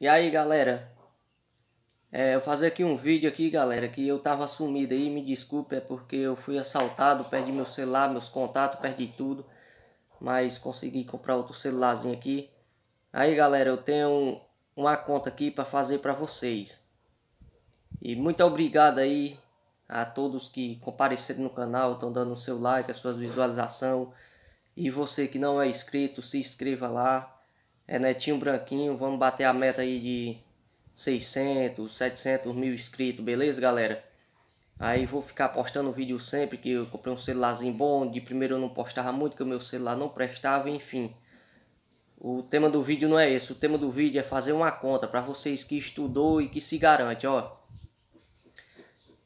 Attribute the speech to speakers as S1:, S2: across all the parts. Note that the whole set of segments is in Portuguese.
S1: E aí galera, é, eu fazer aqui um vídeo aqui galera, que eu tava sumido aí, me desculpe, é porque eu fui assaltado, perdi meu celular, meus contatos, perdi tudo. Mas consegui comprar outro celularzinho aqui. Aí galera, eu tenho uma conta aqui para fazer para vocês. E muito obrigado aí a todos que compareceram no canal, estão dando o seu like, as suas visualizações. E você que não é inscrito, se inscreva lá é netinho branquinho, vamos bater a meta aí de 600, 700 mil inscritos, beleza galera? Aí vou ficar postando vídeo sempre que eu comprei um celularzinho bom, de primeiro eu não postava muito que o meu celular não prestava, enfim. O tema do vídeo não é esse, o tema do vídeo é fazer uma conta para vocês que estudou e que se garante, ó.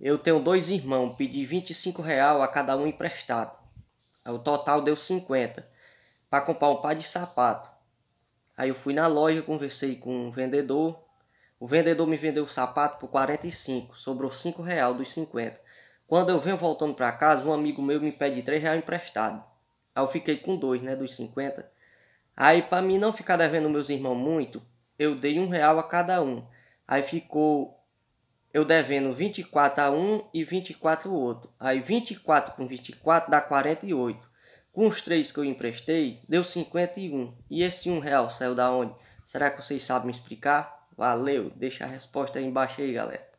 S1: Eu tenho dois irmãos, pedi 25 real a cada um emprestado. O total deu 50 para comprar um par de sapato. Aí eu fui na loja, conversei com um vendedor. O vendedor me vendeu o sapato por 45, sobrou 5 real dos 50. Quando eu venho voltando para casa, um amigo meu me pede 3 reais emprestado. Aí eu fiquei com 2, né, dos 50. Aí para mim não ficar devendo meus irmãos muito, eu dei um real a cada um. Aí ficou eu devendo 24 a um e 24 o outro. Aí 24 com 24 dá 48. Com os três que eu emprestei, deu 51. E esse um real saiu da onde? Será que vocês sabem explicar? Valeu, deixa a resposta aí embaixo aí, galera.